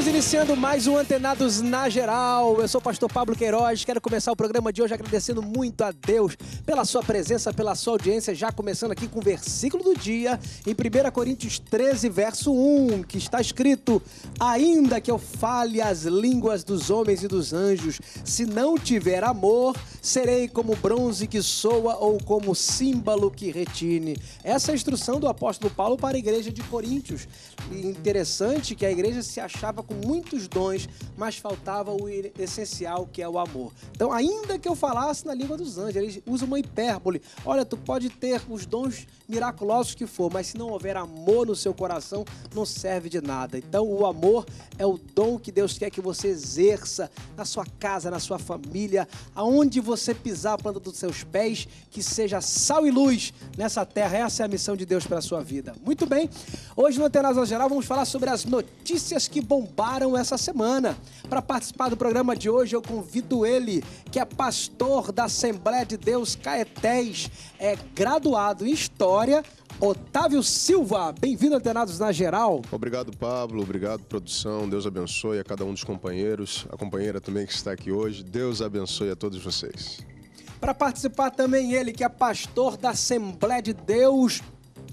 Estamos iniciando mais um Antenados na Geral. Eu sou o pastor Pablo Queiroz. Quero começar o programa de hoje agradecendo muito a Deus pela sua presença, pela sua audiência. Já começando aqui com o versículo do dia, em 1 Coríntios 13, verso 1, que está escrito: Ainda que eu fale as línguas dos homens e dos anjos, se não tiver amor, serei como bronze que soa ou como símbolo que retine. Essa é a instrução do apóstolo Paulo para a igreja de Coríntios. interessante que a igreja se achava com muitos dons, mas faltava o essencial que é o amor. Então, ainda que eu falasse na língua dos anjos, eles usam uma hipérbole. Olha, tu pode ter os dons miraculosos que for, mas se não houver amor no seu coração, não serve de nada. Então, o amor é o dom que Deus quer que você exerça na sua casa, na sua família, aonde você pisar a planta dos seus pés, que seja sal e luz nessa terra. Essa é a missão de Deus para a sua vida. Muito bem, hoje no Antenas Geral vamos falar sobre as notícias que bombaram essa semana. Para participar do programa de hoje, eu convido ele, que é pastor da Assembleia de Deus Caetés, é graduado em História Vitória, Otávio Silva. Bem-vindo, Antenados na Geral. Obrigado, Pablo. Obrigado, produção. Deus abençoe a cada um dos companheiros, a companheira também que está aqui hoje. Deus abençoe a todos vocês. Para participar também ele, que é pastor da Assembleia de Deus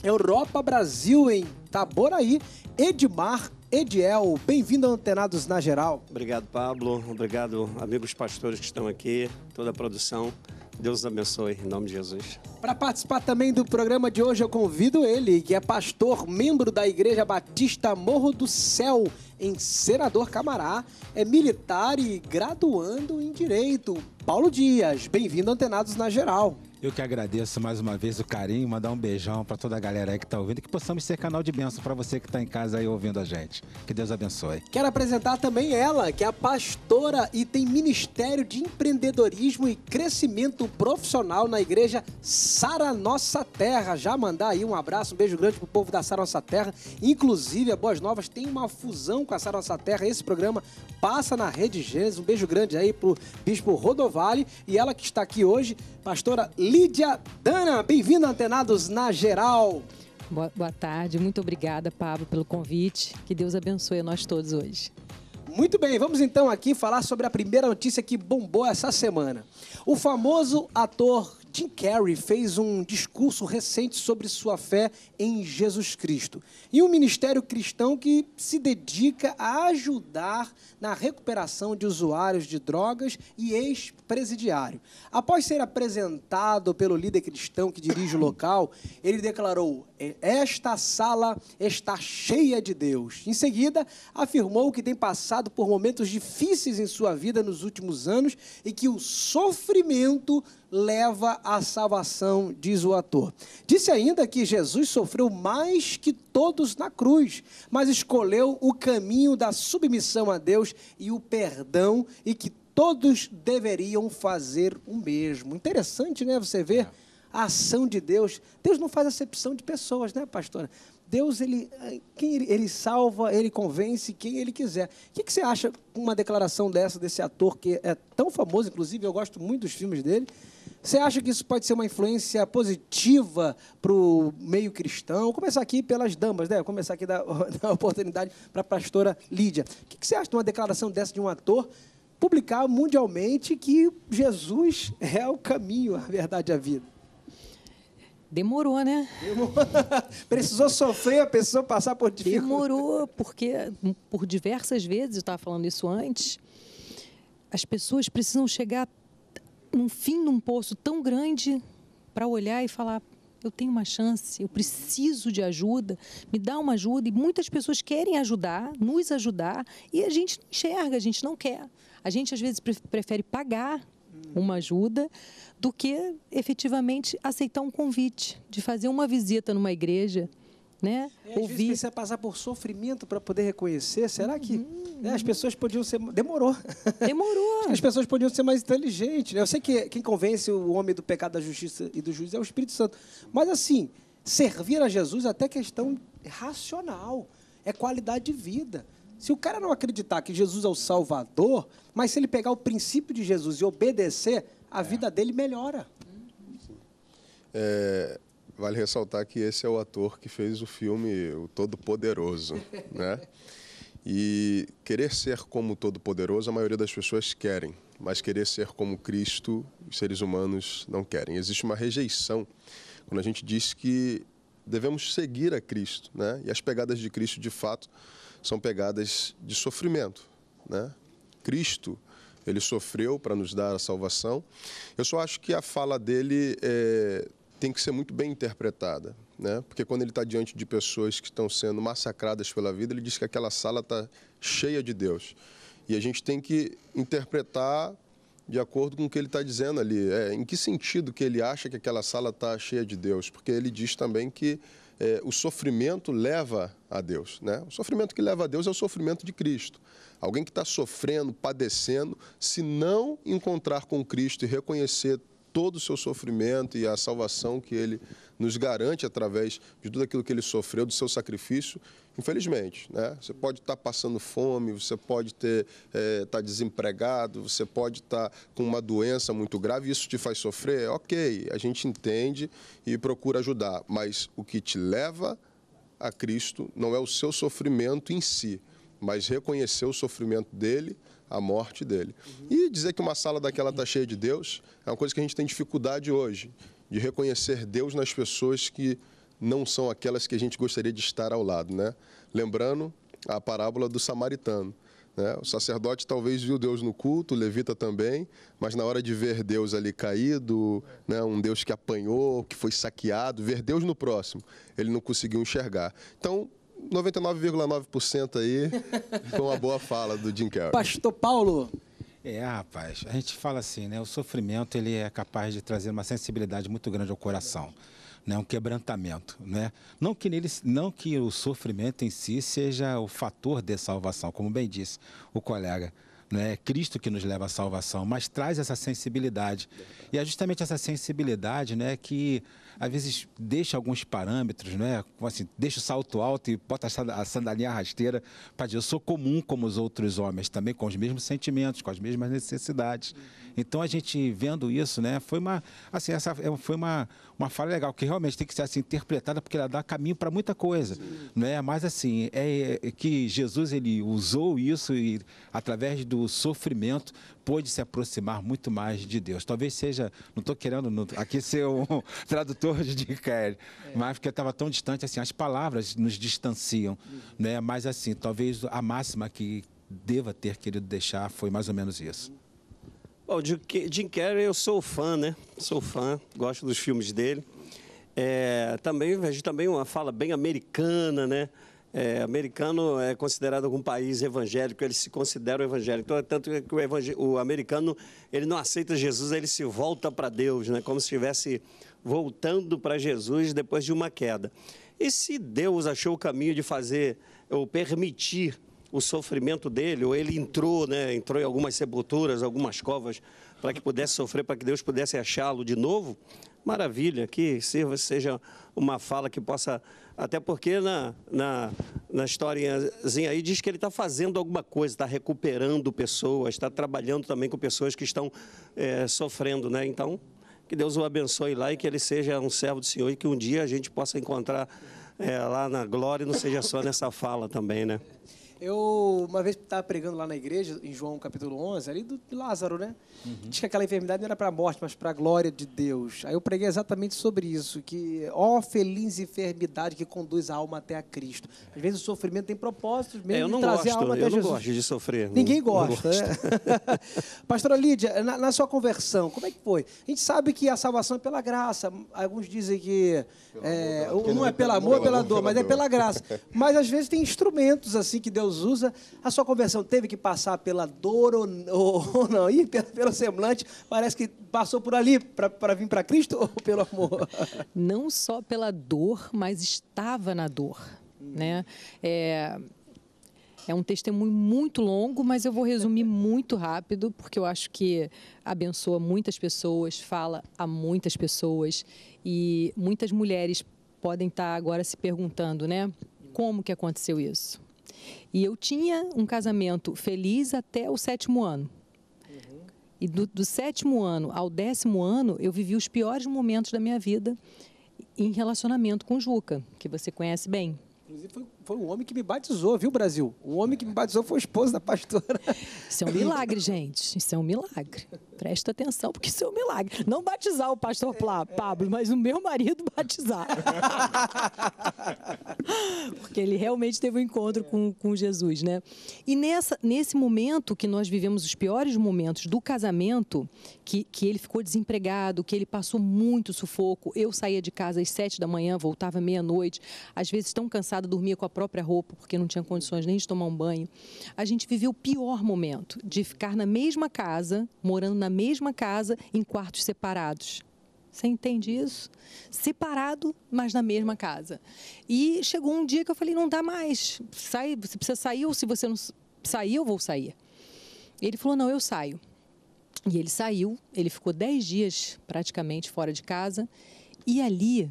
Europa Brasil em Taboraí, Edmar Ediel. Bem-vindo a Antenados na Geral. Obrigado, Pablo. Obrigado, amigos pastores que estão aqui, toda a produção. Deus abençoe, em nome de Jesus. Para participar também do programa de hoje, eu convido ele, que é pastor, membro da Igreja Batista Morro do Céu, em Senador Camará, é militar e graduando em Direito. Paulo Dias, bem-vindo, Antenados na Geral. Eu que agradeço mais uma vez o carinho, mandar um beijão para toda a galera aí que está ouvindo, que possamos ser canal de bênção para você que está em casa aí ouvindo a gente. Que Deus abençoe. Quero apresentar também ela, que é a pastora e tem ministério de empreendedorismo e crescimento profissional na igreja Sara Nossa Terra. Já mandar aí um abraço, um beijo grande pro povo da Sara Nossa Terra. Inclusive, a Boas Novas tem uma fusão com a Sara Nossa Terra. Esse programa passa na Rede Gênesis. Um beijo grande aí pro Bispo Rodovalho e ela que está aqui hoje, pastora Lídia Dana. Bem-vinda, Antenados na Geral. Boa, boa tarde, muito obrigada, Pablo, pelo convite. Que Deus abençoe a nós todos hoje. Muito bem, vamos então aqui falar sobre a primeira notícia que bombou essa semana. O famoso ator Tim Carey fez um discurso recente sobre sua fé em Jesus Cristo e um ministério cristão que se dedica a ajudar na recuperação de usuários de drogas e ex-presidiário. Após ser apresentado pelo líder cristão que dirige o local, ele declarou: é, Esta sala está cheia de Deus. Em seguida, afirmou que tem passado por momentos difíceis em sua vida nos últimos anos e que o sofrimento leva a salvação, diz o ator. Disse ainda que Jesus sofreu mais que todos na cruz, mas escolheu o caminho da submissão a Deus e o perdão, e que todos deveriam fazer o mesmo. Interessante, né? Você vê a ação de Deus. Deus não faz acepção de pessoas, né, pastora? Deus, ele, eh, quem ele, ele, salva, ele convence quem ele quiser. O que, que você acha uma declaração dessa, desse ator que é tão famoso, inclusive eu gosto muito dos filmes dele, você acha que isso pode ser uma influência positiva para o meio cristão? Vou começar aqui pelas damas, né? Vou começar aqui da, da oportunidade para a pastora Lídia. O que, você acha de uma declaração dessa de um ator publicar mundialmente que Jesus é o caminho, a verdade e a vida? Demorou, né? Demorou. Precisou sofrer, a pessoa passar por dificuldade. Demorou, porque por diversas vezes, eu estava falando isso antes, as pessoas precisam chegar num fim de um poço tão grande para olhar e falar: eu tenho uma chance, eu preciso de ajuda, me dá uma ajuda. E muitas pessoas querem ajudar, nos ajudar, e a gente não enxerga, a gente não quer. A gente, às vezes, prefere pagar uma ajuda do que efetivamente aceitar um convite de fazer uma visita numa igreja né? É, Ouvir. precisa passar por sofrimento para poder reconhecer. Será que uhum. né, as pessoas podiam ser. Demorou. Demorou. as pessoas podiam ser mais inteligentes. Né? Eu sei que quem convence o homem do pecado, da justiça e do juiz é o Espírito Santo. Mas, assim, servir a Jesus é até questão racional. É qualidade de vida. Se o cara não acreditar que Jesus é o Salvador, mas se ele pegar o princípio de Jesus e obedecer, a é. vida dele melhora. É, Vale ressaltar que esse é o ator que fez o filme O Todo Poderoso, né? E querer ser como Todo Poderoso, a maioria das pessoas querem, mas querer ser como Cristo, os seres humanos não querem. Existe uma rejeição quando a gente diz que devemos seguir a Cristo, né? E as pegadas de Cristo, de fato, são pegadas de sofrimento, né? Cristo, ele sofreu para nos dar a salvação. Eu só acho que a fala dele é, tem que ser muito bem interpretada, né? Porque quando ele está diante de pessoas que estão sendo massacradas pela vida, ele diz que aquela sala está cheia de Deus. E a gente tem que interpretar de acordo com o que ele está dizendo ali. É, em que sentido que ele acha que aquela sala está cheia de Deus? Porque ele diz também que é, o sofrimento leva a Deus. Né? O sofrimento que leva a Deus é o sofrimento de Cristo. Alguém que está sofrendo, padecendo, se não encontrar com Cristo e reconhecer todo o seu sofrimento e a salvação que ele nos garante através de tudo aquilo que ele sofreu, do seu sacrifício, infelizmente. Né? Você pode estar passando fome, você pode ter, é, eh, estar tá desempregado, você pode estar tá com uma doença muito grave, isso te faz sofrer, ok, a gente entende e procura ajudar, mas o que te leva a Cristo não é o seu sofrimento em si, mas reconhecer o sofrimento dele, a morte dele. E dizer que uma sala daquela está cheia de Deus é uma coisa que a gente tem dificuldade hoje, de reconhecer Deus nas pessoas que não são aquelas que a gente gostaria de estar ao lado, né? Lembrando a parábola do samaritano. Né? O sacerdote talvez viu Deus no culto, o levita também, mas na hora de ver Deus ali caído, né? um Deus que apanhou, que foi saqueado, ver Deus no próximo, ele não conseguiu enxergar. Então, 99,9% aí com a boa fala do Jim Carrey. Pastor Paulo. É, rapaz, a gente fala assim, né? O sofrimento ele é capaz de trazer uma sensibilidade muito grande ao coração, né? Um quebrantamento, né? Não que nele, não que o sofrimento em si seja o fator de salvação, como bem disse o colega, né? É Cristo que nos leva à salvação, mas traz essa sensibilidade. E é justamente essa sensibilidade, né, que às vezes deixa alguns parâmetros, né? Como assim, deixa o salto alto e bota a sandalinha rasteira para dizer, eu sou comum como os outros homens também, com os mesmos sentimentos, com as mesmas necessidades. Uhum. Então a gente vendo isso, né, foi uma assim, essa é, foi uma uma fala legal que realmente tem que ser assim interpretada porque ela dá caminho para muita coisa, Sim. né? Mas assim, é, é que Jesus ele usou isso e através do sofrimento pôde se aproximar muito mais de Deus. Talvez seja, não estou querendo não, aqui ser um tradutor de Dicaire, é. mas porque eu estava tão distante, assim, as palavras nos distanciam, uhum. né? Mas assim, talvez a máxima que deva ter querido deixar foi mais ou menos isso. Bom, Jim Carrey eu sou fã, né? Sou fã, gosto dos filmes dele. É, também vejo também uma fala bem americana, né? é, americano é considerado um país evangélico, ele se considera um evangélico. Então, é tanto que o, o americano ele não aceita Jesus, ele se volta para Deus, né? como se estivesse voltando para Jesus depois de uma queda. E se Deus achou o caminho de fazer ou permitir o sofrimento dele, ou ele entrou, né, entrou em algumas sepulturas, algumas covas, para que pudesse sofrer, para que Deus pudesse achá-lo de novo, Maravilha, que sirva, seja uma fala que possa. Até porque na, na, na historinhazinha aí diz que ele está fazendo alguma coisa, está recuperando pessoas, está trabalhando também com pessoas que estão é, sofrendo, né? Então, que Deus o abençoe lá e que ele seja um servo do Senhor e que um dia a gente possa encontrar é, lá na glória e não seja só nessa fala também, né? Eu, uma vez, estava pregando lá na igreja, em João capítulo 11, ali do, Lázaro, né? Uhum. Diz que aquela enfermidade não era para a morte, mas para a glória de Deus. Aí eu preguei exatamente sobre isso, que ó feliz enfermidade que conduz a alma até a Cristo. Às vezes o sofrimento tem propósitos mesmo é, eu não de trazer gosto, a alma até eu Jesus. Eu não gosto de sofrer. Ninguém não, gosta, não né? Pastora Lídia, na, na, sua conversão, como é que foi? A gente sabe que a salvação é pela graça. Alguns dizem que é, amor, é não é pelo amor, é pela, pela dor, mas é pela graça. mas às vezes tem instrumentos assim que Deus Deus usa, a sua conversão teve que passar pela dor ou, ou não? E pelo semblante, parece que passou por ali para vir para Cristo ou pelo amor? Não só pela dor, mas estava na dor. Hum. Né? É, é um testemunho muito longo, mas eu vou resumir muito rápido, porque eu acho que abençoa muitas pessoas, fala a muitas pessoas e muitas mulheres podem estar agora se perguntando, né? Como que aconteceu isso? E eu tinha um casamento feliz até o sétimo ano. Uhum. E do, do, sétimo ano ao décimo ano, eu vivi os piores momentos da minha vida em relacionamento com Juca, que você conhece bem. Inclusive, foi foi um homem que me batizou, viu, Brasil? O homem que me batizou foi o esposo da pastora. Isso é um milagre, gente. Isso é um milagre. Presta atenção, porque isso é um milagre. Não batizar o pastor Plá, Pablo, mas o meu marido batizar. porque ele realmente teve um encontro com, com Jesus, né? E nessa, nesse momento que nós vivemos os piores momentos do casamento, que, que ele ficou desempregado, que ele passou muito sufoco, eu saía de casa às sete da manhã, voltava meia-noite, às vezes tão cansada, dormia com a própria roupa porque não tinha condições nem de tomar um banho. A gente viveu o pior momento de ficar na mesma casa, morando na mesma casa, em quartos separados. Você entende isso? Separado, mas na mesma casa. E chegou um dia que eu falei: não dá mais, sai, você precisa sair, ou se você não sair, eu vou sair. Ele falou: não, eu saio. E ele saiu, ele ficou dez dias praticamente fora de casa, e ali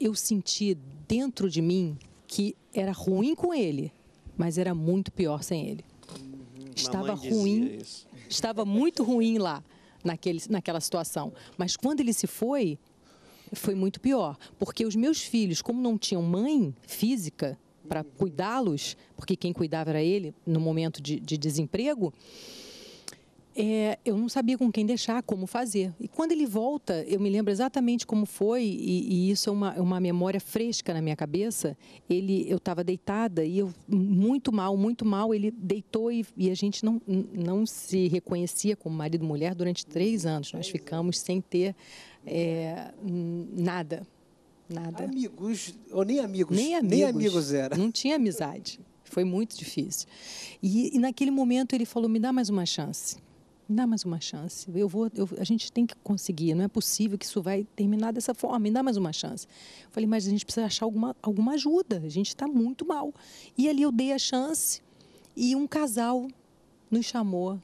eu senti dentro de mim que era ruim com ele, mas era muito pior sem ele. Uhum. Estava ruim, estava muito ruim lá naquele, naquela situação. Mas quando ele se foi, foi muito pior, porque os meus filhos, como não tinham mãe física para uhum. cuidá-los, porque quem cuidava era ele no momento de, de desemprego, é, eu não sabia com quem deixar, como fazer. E quando ele volta, eu me lembro exatamente como foi, e, e isso é uma, é uma memória fresca na minha cabeça. Ele, eu estava deitada e eu muito mal, muito mal. Ele deitou e, e, a gente não, não se reconhecia como marido e mulher durante três anos. Nós ficamos sem ter é, nada, nada. Amigos, ou nem amigos, nem amigos, nem amigos era. Não tinha amizade. Foi muito difícil. E, e naquele momento ele falou: me dá mais uma chance dá mais uma chance. Eu vou, eu, a gente tem que conseguir, não é possível que isso vai terminar dessa forma, me dá mais uma chance. Eu falei, mas a gente precisa achar alguma, alguma ajuda, a gente está muito mal. E ali eu dei a chance e um casal nos chamou,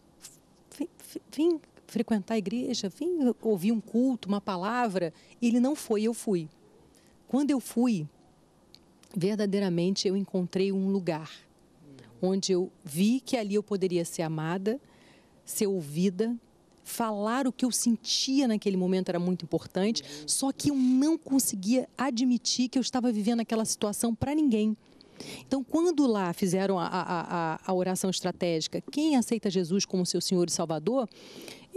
vim, vim frequentar a igreja, vim ouvir um culto, uma palavra. Ele não foi, eu fui. Quando eu fui, verdadeiramente eu encontrei um lugar onde eu vi que ali eu poderia ser amada, ser ouvida, falar o que eu sentia naquele momento era muito importante, só que eu não conseguia admitir que eu estava vivendo aquela situação para ninguém. Então, quando lá fizeram a, a, a, a, oração estratégica, quem aceita Jesus como seu Senhor e Salvador,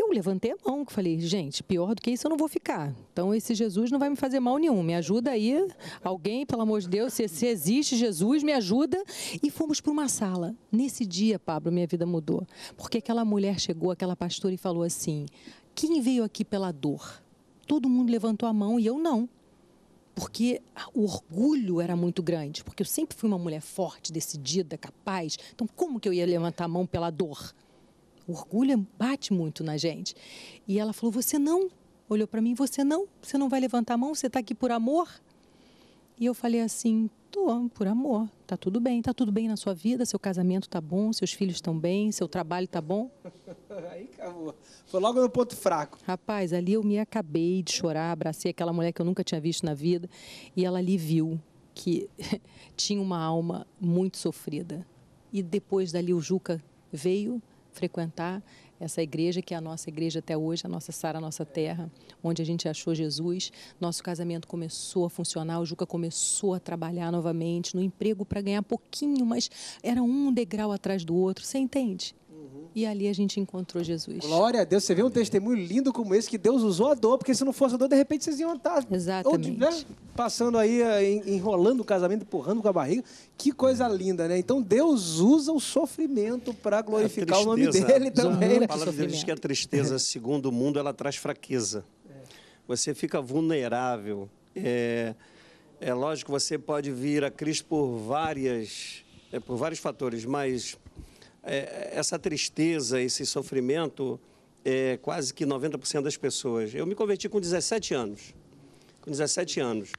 eu levantei a mão, que falei, gente, pior do que isso eu não vou ficar. Então esse Jesus não vai me fazer mal nenhum. Me ajuda aí, alguém, pelo amor de Deus, se, se existe Jesus, me ajuda. E fomos para uma sala. Nesse dia, Pablo, minha vida mudou. Porque aquela mulher chegou, aquela pastora, e falou assim: quem veio aqui pela dor? Todo mundo levantou a mão e eu não porque o orgulho era muito grande, porque eu sempre fui uma mulher forte, decidida, capaz. Então, como que eu ia levantar a mão pela dor? O orgulho bate muito na gente. E ela falou: Você não? Olhou para mim: Você não? Você não vai levantar a mão? Você está aqui por amor? E eu falei assim: Tô, por amor. Tá tudo bem. Tá tudo bem na sua vida? Seu casamento tá bom? Seus filhos estão bem? Seu trabalho tá bom? Aí acabou. Foi logo no ponto fraco. Rapaz, ali eu me acabei de chorar, abracei aquela mulher que eu nunca tinha visto na vida. E ela ali viu que tinha uma alma muito sofrida. E depois dali o Juca veio frequentar essa igreja que é a nossa igreja até hoje, a nossa Sara, a nossa terra, onde a gente achou Jesus. Nosso casamento começou a funcionar, o Juca começou a trabalhar novamente no emprego para ganhar pouquinho, mas era um degrau atrás do outro, você entende? Uhum. E ali a gente encontrou Jesus. Glória a Deus. Você vê um testemunho lindo como esse, que Deus usou a dor, porque se não fosse a dor, de repente vocês iam estar Exatamente. Ou, né, passando aí, eh, enrolando o casamento, empurrando com a barriga. Que coisa linda, né? Então Deus usa o sofrimento para é glorificar o nome dele também. Né? A palavra diz que a tristeza, é. segundo o mundo, ela traz fraqueza. É. Você fica vulnerável. É, é lógico, você pode vir a Cristo por várias, é, por vários fatores, mas é, é, essa tristeza, esse sofrimento, é, quase que 90% das pessoas. Eu me converti com 17 anos. Com 17 anos.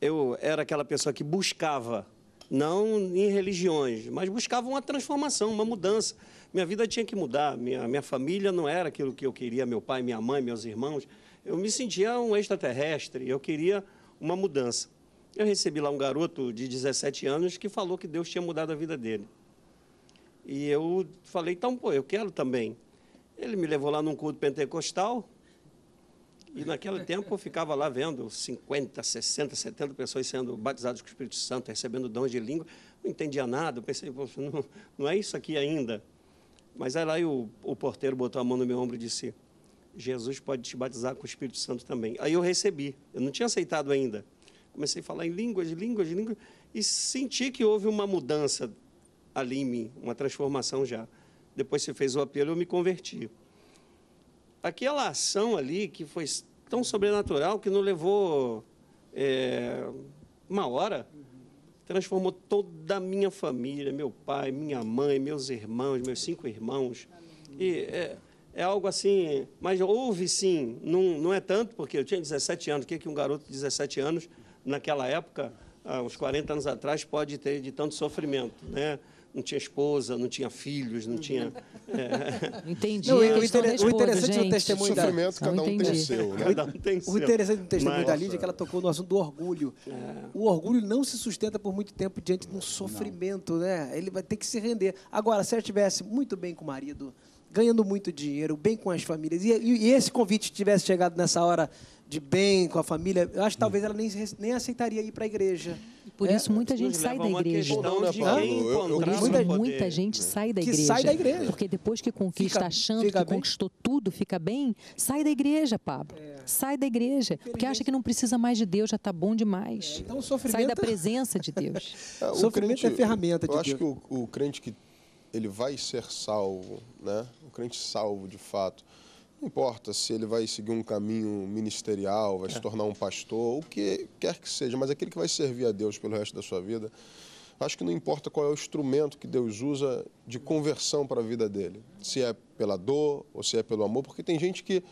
Eu era aquela pessoa que buscava, não em religiões, mas buscava uma transformação, uma mudança. Minha vida tinha que mudar, minha, minha família não era aquilo que eu queria, meu pai, minha mãe, meus irmãos. Eu me sentia um extraterrestre, eu queria uma mudança. Eu recebi lá um garoto de 17 anos que falou que Deus tinha mudado a vida dele. E eu falei, então, pô, eu quero também. Ele me levou lá num culto pentecostal, e naquele tempo eu ficava lá vendo 50, 60, 70 pessoas sendo batizadas com o Espírito Santo, recebendo dons de língua. Não entendia nada, pensei, não, não é isso aqui ainda. Mas aí lá o, o porteiro botou a mão no meu ombro e disse, Jesus pode te batizar com o Espírito Santo também. Aí eu recebi, eu não tinha aceitado ainda. Comecei a falar em línguas, línguas, línguas, e senti que houve uma mudança ali em mim, uma transformação já. Depois você fez o apelo, eu me converti. Aquela ação ali que foi tão sobrenatural que não levou é, uma hora, transformou toda a minha família, meu pai, minha mãe, meus irmãos, meus cinco irmãos. E é, é algo assim, mas houve sim, não, não é tanto, porque eu tinha 17 anos, o que, é que um garoto de 17 anos, naquela época, há uns 40 anos atrás, pode ter de tanto sofrimento, né? não tinha esposa, não tinha filhos, não tinha. Uhum. É... Entendi. Não, o, inter... o, interessante gente. do testemunho da Lídia. cada um o né? Cada um tem o seu. O interessante do testemunho Mas... da Lídia é que ela tocou no assunto do orgulho. É. O orgulho não se sustenta por muito tempo diante de um sofrimento, não. né? Ele vai ter que se render. Agora, se ela estivesse muito bem com o marido, ganhando muito dinheiro, bem com as famílias, e, e esse convite tivesse chegado nessa hora de bem com a família, eu acho que talvez hum. ela nem, nem aceitaria ir para a igreja. Por é, isso muita gente sai da igreja. Não, Por isso muita, gente sai da igreja. sai da igreja. Porque depois que conquista, fica, achando fica que bem. conquistou tudo, fica bem, sai da igreja, Pablo. É. Sai da igreja. Porque acha que não precisa mais de Deus, já está bom demais. É. Então, sofrimento... Sai da é- presença de Deus. É, o sofrimento crente, é ferramenta de eu Deus. Eu acho que o, o crente que ele vai ser salvo, né? O crente salvo, de fato não importa se ele vai seguir um caminho ministerial, vai é. se tornar um pastor, o que quer que seja, mas aquele que vai servir a Deus pelo resto da sua vida, acho que não importa qual é o instrumento que Deus usa de conversão para a vida dele. Se é pela dor ou se é pelo amor, porque tem gente que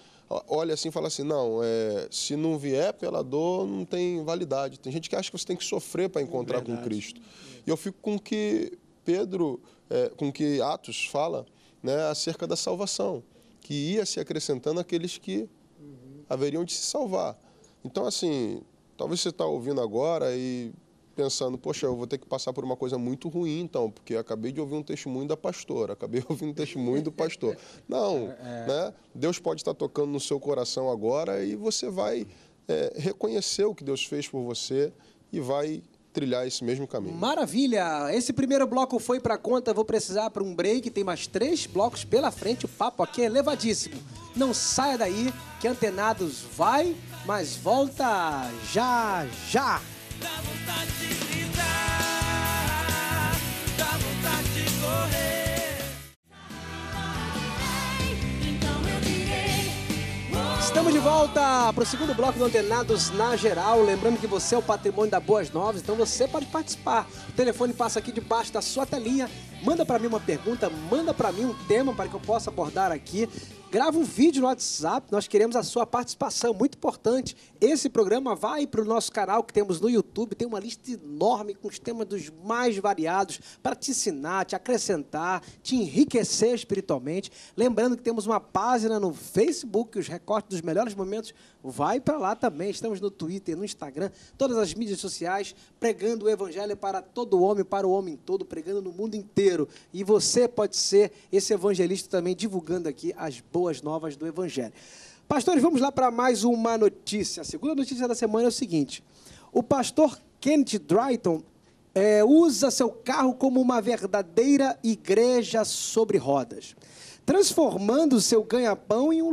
olha assim e fala assim: não, é, se não vier pela dor, não tem validade. Tem gente que acha que você tem que sofrer para encontrar é com Cristo. E eu fico com que Pedro, é, com que Atos fala né, acerca da salvação que ia se acrescentando aqueles que haveriam de se salvar. Então, assim, talvez você está ouvindo agora e pensando, poxa, eu vou ter que passar por uma coisa muito ruim, então, porque acabei de ouvir um testemunho da pastora, acabei de ouvir um testemunho do pastor. Não, é. é. né? Deus pode estar tá tocando no seu coração agora e você vai é, reconhecer o que Deus fez por você e vai trilhar esse mesmo caminho. Maravilha! Esse primeiro bloco foi para conta, vou precisar para um break, tem mais três blocos pela frente, o papo aqui é elevadíssimo. Não saia daí, que Antenados vai, mas volta já já! Dá vontade. Estamos de volta para o segundo bloco do Antenados na Geral. Lembrando que você é o patrimônio da Boas Novas, então você pode participar. O telefone passa aqui debaixo da sua telinha manda para mim uma pergunta, manda para mim um tema para que eu possa abordar aqui. Grava um vídeo no WhatsApp, nós queremos a sua participação, muito importante. Esse programa vai para o nosso canal que temos no YouTube, tem uma lista enorme com os temas dos mais variados para te ensinar, te acrescentar, te enriquecer espiritualmente. Lembrando que temos uma página no Facebook, os recortes dos melhores momentos, vai para lá também. Estamos no Twitter, no Instagram, todas as mídias sociais, pregando o evangelho para todo homem, para o homem todo, pregando no mundo inteiro. E você pode ser esse evangelista também, divulgando aqui as boas novas do Evangelho. Pastores, vamos lá para mais uma notícia. A segunda notícia da semana é o seguinte: o pastor Kenneth Dryton é, usa seu carro como uma verdadeira igreja sobre rodas, transformando seu ganha-pão em um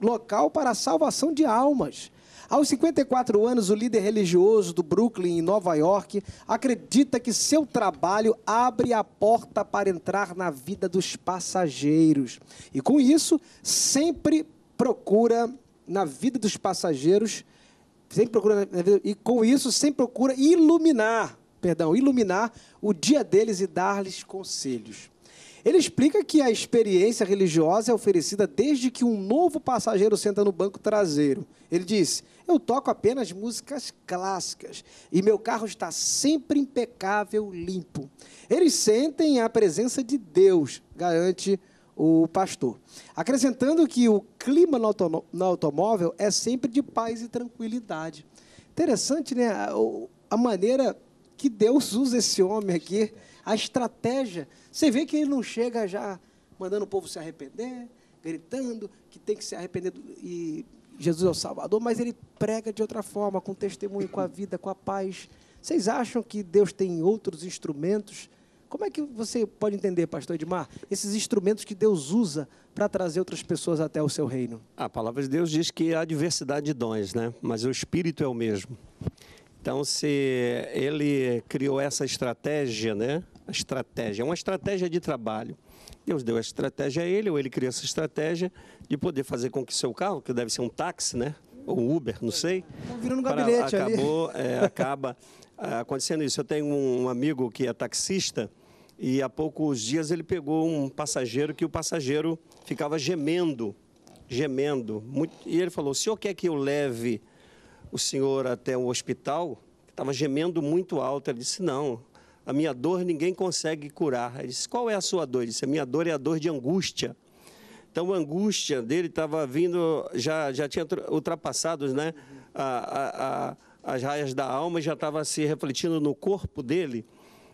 local para a salvação de almas. Aos 54 anos, o líder religioso do Brooklyn, em Nova York, acredita que seu trabalho abre a porta para entrar na vida dos passageiros. E com isso, sempre procura na vida dos passageiros, sempre procura vida, e com isso sempre procura iluminar, perdão, iluminar o dia deles e dar-lhes conselhos. Ele explica que a experiência religiosa é oferecida desde que um novo passageiro senta no banco traseiro. Ele diz: Eu toco apenas músicas clássicas e meu carro está sempre impecável, limpo. Eles sentem a presença de Deus, garante o pastor. Acrescentando que o clima no, no automóvel é sempre de paz e tranquilidade. Interessante, né? A, a maneira que Deus usa esse homem aqui a estratégia. Você vê que ele não chega já mandando o povo se arrepender, gritando que tem que se arrepender e Jesus é o Salvador, mas ele prega de outra forma, com testemunho, com a vida, com a paz. Vocês acham que Deus tem outros instrumentos? Como é que você pode entender, pastor Edmar, esses instrumentos que Deus usa para trazer outras pessoas até o seu reino? A palavra de Deus diz que há diversidade de dons, né? Mas o espírito é o mesmo. Então, se ele criou essa estratégia, né, a estratégia, é uma estratégia de trabalho. Deus deu a estratégia a ele, ou ele criou essa estratégia de poder fazer com que seu carro, que deve ser um táxi, né? Ou Uber, não sei. Tá virando um gabinete para, acabou, é, acaba é, acontecendo isso. Eu tenho um amigo que é taxista e há poucos dias ele pegou um passageiro que o passageiro ficava gemendo, gemendo. Muito, e ele falou: o senhor quer que eu leve o senhor até o hospital? Estava gemendo muito alto. Ele disse: não, a minha dor ninguém consegue curar. Ele disse, qual é a sua dor? Ele disse, a minha dor é a dor de angústia. Então, a angústia dele estava vindo, já, já tinha ultrapassado né, a, a, a, as raias da alma, já estava se refletindo no corpo dele.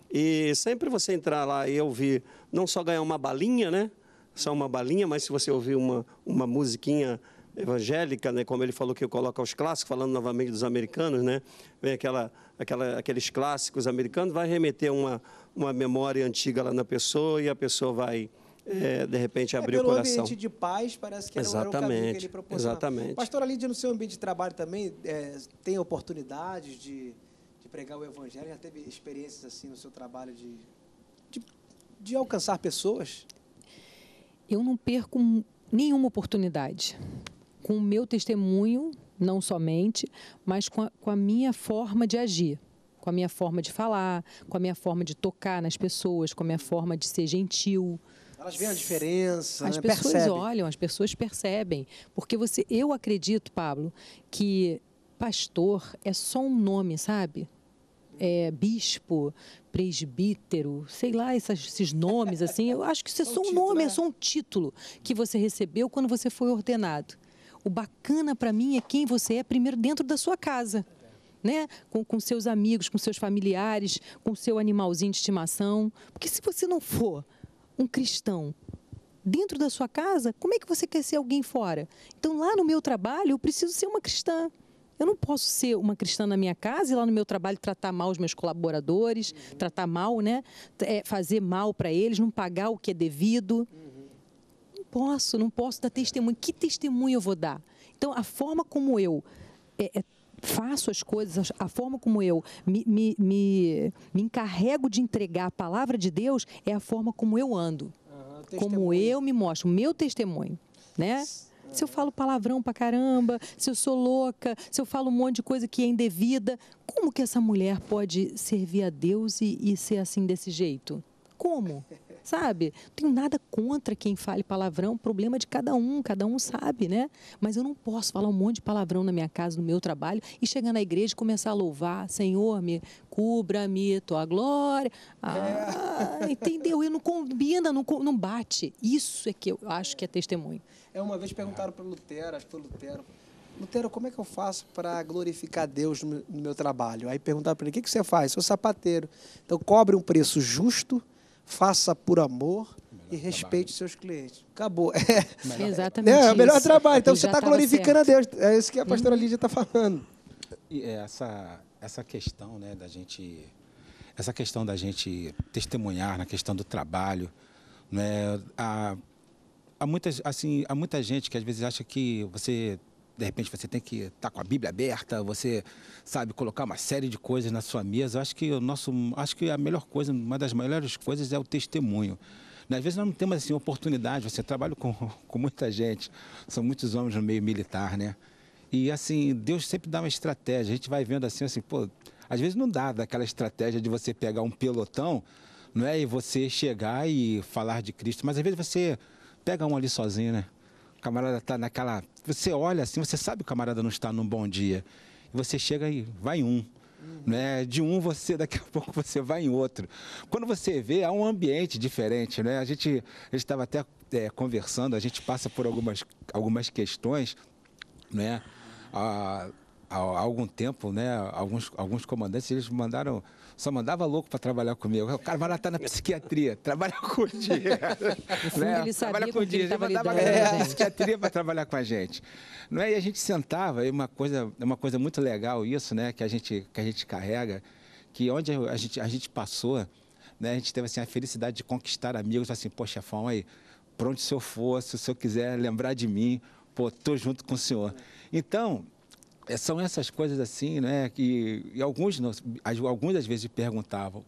E sempre você entrar lá e ouvir, não só ganhar uma balinha, né? Só uma balinha, mas se você ouvir uma, uma musiquinha evangélica, né, como ele falou que coloca os clássicos, falando novamente dos americanos, né, vem aquela, aquela, aqueles clássicos americanos, vai remeter uma, uma memória antiga lá na pessoa e a pessoa vai, é, de repente, é, abrir é, o coração. ambiente de paz, parece que exatamente, era o caminho que ele Exatamente. Pastor Lídia, no seu ambiente de trabalho também, é, tem oportunidades de, de pregar o evangelho? Já teve experiências assim no seu trabalho de, de, de alcançar pessoas? Eu não perco nenhuma oportunidade com o meu testemunho, não somente, mas com a, com a minha forma de agir com a minha forma de falar, com a minha forma de tocar nas pessoas, com a minha forma de ser gentil. Elas veem a diferença, as né? pessoas Percebe. olham, as pessoas percebem, porque você, eu acredito, Pablo, que pastor é só um nome, sabe? É, bispo, presbítero, sei lá, esses nomes assim. Eu acho que isso é só um, título, nome, é né? é só um título que você recebeu quando você foi ordenado. O bacana para mim é quem você é primeiro dentro da sua casa. Né? Com, com, seus amigos, com seus familiares, com seu animalzinho de estimação. Porque se você não for um cristão dentro da sua casa, como é que você quer ser alguém fora? Então, lá no meu trabalho, eu preciso ser uma cristã. Eu não posso ser uma cristã na minha casa e lá no meu trabalho tratar mal os meus colaboradores, uhum. tratar mal, né? É, fazer mal para eles, não pagar o que é devido. Uhum posso, não posso dar testemunho. Que testemunho eu vou dar? Então, a forma como eu é, é, faço as coisas, a forma como eu me, me, me, me, encarrego de entregar a palavra de Deus é a forma como eu ando, uhum, como eu me mostro, o meu testemunho, né? Se eu falo palavrão pra caramba, se eu sou louca, se eu falo um monte de coisa que é indevida, como que essa mulher pode servir a Deus e, e ser assim desse jeito? Como? sabe? Não tenho nada contra quem fale palavrão, problema de cada um, cada um sabe, né? Mas eu não posso falar um monte de palavrão na minha casa, no meu trabalho e chegar na igreja e começar a louvar, Senhor, me cubra-me tua glória. É. Ah, é. entendeu? Eu não combina, não, não bate. Isso é que eu acho que é testemunho. É uma vez perguntaram para Lutero, acho que foi Lutero, Lutero, como é que eu faço para glorificar Deus no meu trabalho? Aí perguntaram para ele, o que, que você faz? Sou sapateiro. Então cobre um preço justo faça por amor melhor e respeite trabalho. seus clientes. Acabou. É, Exatamente. É, é o melhor isso. trabalho. Então você está glorificando certo. a Deus. É isso que a pastora uhum. Lídia está falando. E é, essa, essa questão né, da gente. Essa questão da gente testemunhar na questão do trabalho, né? Há, há, muitas, assim, há muita gente que às vezes acha que você de repente você tem que estar tá com a Bíblia aberta, você sabe colocar uma série de coisas na sua mesa. Acho que o nosso, acho que a melhor coisa, uma das melhores coisas é o testemunho. Né, às vezes nós não temos assim oportunidade. Você trabalha com, com muita gente, são muitos homens no meio militar, né? E assim Deus sempre dá uma estratégia. A gente vai vendo assim, assim, pô, às vezes não dá daquela estratégia de você pegar um pelotão, não é, e você chegar e falar de Cristo. Mas às vezes você pega um ali sozinho, né? camarada está naquela. Você olha assim, você sabe que o camarada não está num bom dia. E você chega e vai um. Né? De um você, daqui a pouco você vai em outro. Quando você vê, há um ambiente diferente. Né? A gente estava até é, conversando, a gente passa por algumas, algumas questões. Né? Há, há, há algum tempo, né? alguns, alguns comandantes eles mandaram só mandava louco para trabalhar comigo. O cara vai lá tá na psiquiatria, trabalha com o dia. né? Ele trabalha com o dia, ele mandava lidando, é, né? psiquiatria para trabalhar com a gente. Não é? E a gente sentava, e uma coisa, é uma coisa muito legal isso, né, que a gente que a gente carrega, que onde a gente a gente passou, né, a gente teve assim a felicidade de conquistar amigos, assim, poxa, chefão aí, pronto se eu for, se o senhor quiser lembrar de mim, pô, tô junto com o senhor. Então, é, são essas coisas assim, né? Que e alguns, alguns às vezes perguntavam,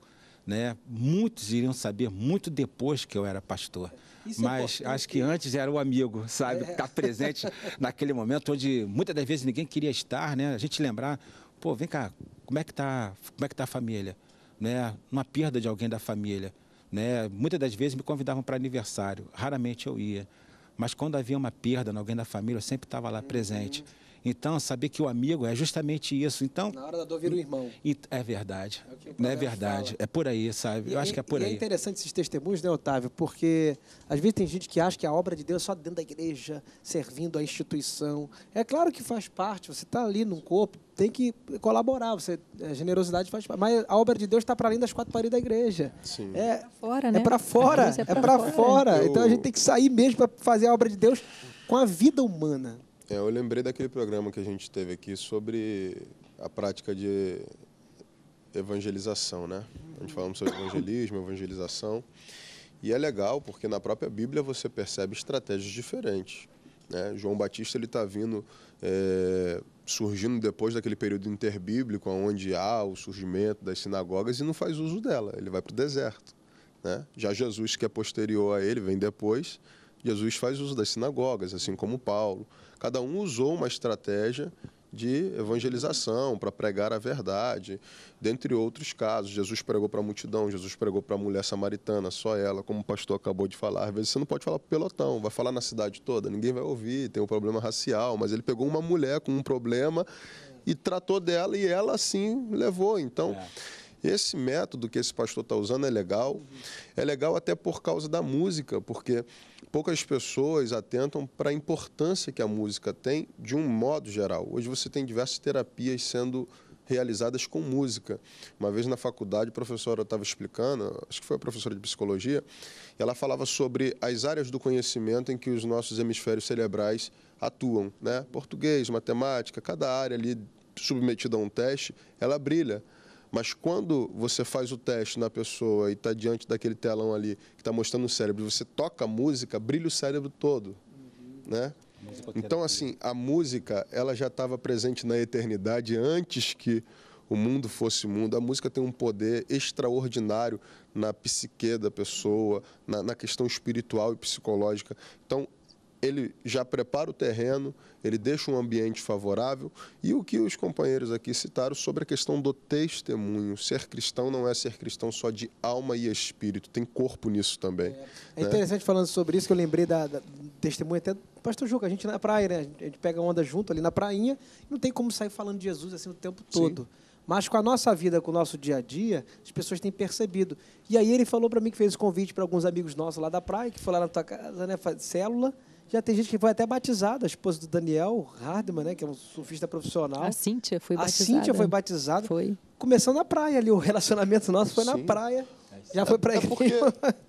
né? Muitos iriam saber muito depois que eu era pastor. Isso é Mas é acho que antes era o amigo, sabe? É. Estar tá presente naquele momento onde muitas das vezes ninguém queria estar, né? A gente lembrar, pô, vem cá, como é que tá, como é que tá a família, né? Uma perda de alguém da família, né? Muitas das vezes me convidavam para aniversário, raramente eu ia. Mas quando havia uma perda em alguém da família, eu sempre estava lá presente. Uhum então, saber que o amigo é justamente isso. Então, Na hora da dor vira o irmão. E, é verdade. É, é verdade. Fala. É por aí, sabe? E, Eu acho que é por é aí. É interessante esses testemunhos, né, Otávio? Porque às vezes tem gente que acha que a obra de Deus é só dentro da igreja, servindo a instituição. É claro que faz parte, você está ali num corpo, tem que colaborar. Você, a generosidade faz parte. Mas a obra de Deus está para além das quatro paredes da igreja. Sim. É, é para fora, né? É para fora. É para é fora. fora. Eu... Então a gente tem que sair mesmo para fazer a obra de Deus com a vida humana. É, eu lembrei daquele programa que a gente teve aqui sobre a prática de evangelização, né? A gente falamos sobre evangelismo, evangelização. E é legal porque na própria Bíblia você percebe estratégias diferentes. Né? João Batista ele está vindo é, surgindo depois daquele período interbíblico, onde há o surgimento das sinagogas e não faz uso dela. Ele vai para o deserto. Né? Já Jesus que é posterior a ele vem depois. Jesus faz uso das sinagogas, assim como Paulo cada um usou uma estratégia de evangelização, para pregar a verdade, dentre outros casos. Jesus pregou para a multidão, Jesus pregou para a mulher samaritana, só ela, como o pastor acabou de falar. Às vezes você não pode falar para o pelotão, vai falar na cidade toda, ninguém vai ouvir, tem um problema racial, mas ele pegou uma mulher com um problema e tratou dela e ela assim levou. Então. É. Esse método que esse pastor está usando é legal. É legal até por causa da música, porque poucas pessoas atentam para a importância que a música tem de um modo geral. Hoje você tem diversas terapias sendo realizadas com música. Uma vez na faculdade, a professora estava explicando, acho que foi a professora de psicologia, e ela falava sobre as áreas do conhecimento em que os nossos hemisférios cerebrais atuam, né? Português, matemática, cada área ali submetida a um teste, ela brilha. Mas quando você faz o teste na pessoa e está diante daquele telão ali que está mostrando o cérebro, você toca a música, brilha o cérebro todo, né? Então, assim, a música, ela já estava presente na eternidade antes que o mundo fosse mundo. A música tem um poder extraordinário na psique da pessoa, na, na questão espiritual e psicológica. Então, ele já prepara o terreno, ele deixa um ambiente favorável. E o que os companheiros aqui citaram sobre a questão do testemunho. Ser cristão não é ser cristão só de alma e espírito, tem corpo nisso também. É, é né? interessante falando sobre isso, que eu lembrei da, da testemunha até do pastor Juca, a gente na praia, né? A gente pega onda junto ali na prainha, não tem como sair falando de Jesus assim o tempo todo. Sim. Mas com a nossa vida, com o nosso dia a dia, as pessoas têm percebido. E aí ele falou para mim que fez o convite para alguns amigos nossos lá da praia, que foram lá na tua casa, né, célula, já tem gente que foi até batizada, a esposa do Daniel Hardman, né, que é um surfista profissional. A Cíntia foi batizada. A Cíntia foi batizada. Foi. Começou na praia ali, o relacionamento nosso foi Sim. na praia. É Já foi para é porque...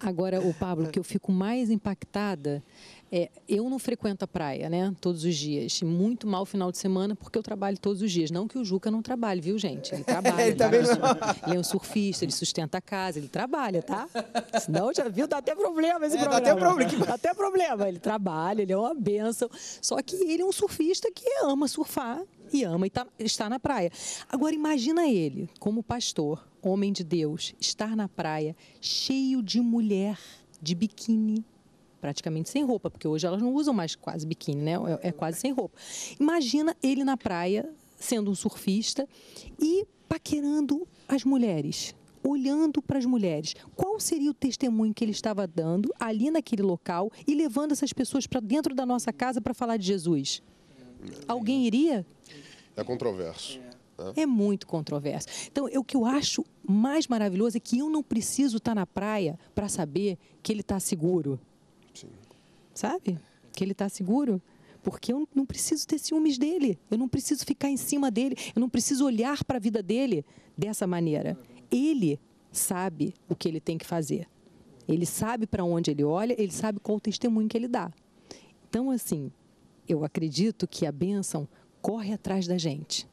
Agora, o Pablo, que eu fico mais impactada é, eu não frequento a praia, né? Todos os dias. Muito mal final de semana, porque eu trabalho todos os dias. Não que o Juca não trabalhe, viu, gente? Ele trabalha. ele, tá ele, é um surfista, ele sustenta a casa, ele trabalha, tá? Senão já viu, dá até problema esse é, problema. Dá até problema. dá até problema. Ele trabalha, ele é uma benção. Só que ele é um surfista que ama surfar e ama e tá, estar na praia. Agora imagina ele, como pastor, homem de Deus, estar na praia, cheio de mulher, de biquíni praticamente sem roupa, porque hoje elas não usam mais quase biquíni, né? É, é quase sem roupa. Imagina ele na praia, sendo um surfista e paquerando as mulheres olhando para as mulheres. Qual seria o testemunho que ele estava dando ali naquele local e levando essas pessoas para dentro da nossa casa para falar de Jesus? Alguém iria? É controverso. É muito controverso. Então, eu, é o que eu acho mais maravilhoso é que eu não preciso estar tá na praia para saber que ele está seguro sabe? Que ele está seguro. Porque eu não preciso ter ciúmes dele, eu não preciso ficar em cima dele, eu não preciso olhar para a vida dele dessa maneira. Ele sabe o que ele tem que fazer. Ele sabe para onde ele olha, ele sabe qual o testemunho que ele dá. Então, assim, eu acredito que a bênção corre atrás da gente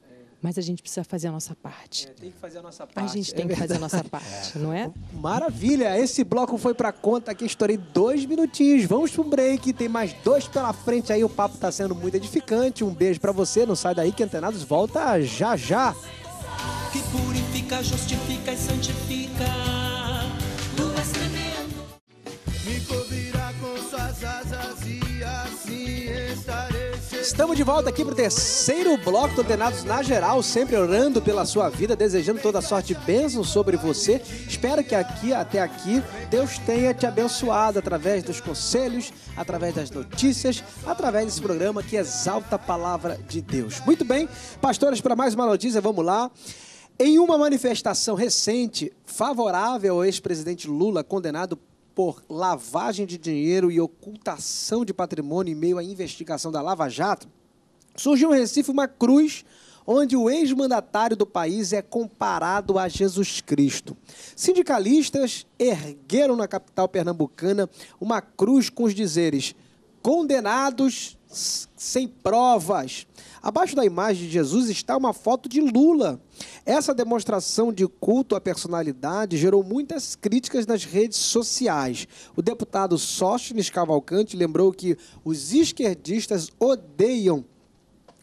mas a gente precisa fazer a nossa parte. É, tem que fazer a nossa parte. A gente é tem que fazer a nossa parte, é. não é? Maravilha! Esse bloco foi para conta aqui, estourei dois minutinhos. Vamos para um break, tem mais dois pela frente aí. O papo está sendo muito edificante. Um beijo para você, não sai daí que Antenados volta já já. Que purifica, justifica e santifica. Tu és tremendo. Me com suas asas. Estamos de volta aqui para o terceiro bloco do Antenados na Geral, sempre orando pela sua vida, desejando toda sorte de bênção sobre você. Espero que aqui, até aqui, Deus tenha te abençoado através dos conselhos, através das notícias, através desse programa que exalta a palavra de Deus. Muito bem, pastores, para mais uma notícia, vamos lá. Em uma manifestação recente favorável ao ex-presidente Lula, condenado por lavagem de dinheiro e ocultação de patrimônio em meio à investigação da Lava Jato, surgiu em Recife uma cruz onde o ex-mandatário do país é comparado a Jesus Cristo. Sindicalistas ergueram na capital pernambucana uma cruz com os dizeres: condenados sem provas. Abaixo da imagem de Jesus está uma foto de Lula. Essa demonstração de culto à personalidade gerou muitas críticas nas redes sociais. O deputado Sóstenes Cavalcante lembrou que os esquerdistas odeiam